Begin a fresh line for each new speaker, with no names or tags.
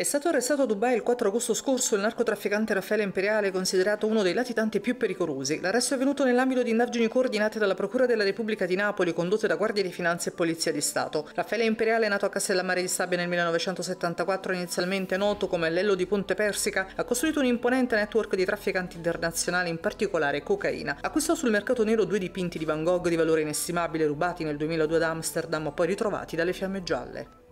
È stato arrestato a Dubai il 4 agosto scorso il narcotrafficante Raffaele Imperiale, considerato uno dei latitanti più pericolosi. L'arresto è avvenuto nell'ambito di indagini coordinate dalla Procura della Repubblica di Napoli, condotte da Guardia di Finanza e Polizia di Stato. Raffaele Imperiale, nato a Castellammare di Sabbia nel 1974, inizialmente noto come Lello di Ponte Persica, ha costruito un imponente network di trafficanti internazionali, in particolare cocaina. Acquistò sul mercato nero due dipinti di Van Gogh di valore inestimabile, rubati nel 2002 ad Amsterdam, poi ritrovati dalle fiamme gialle.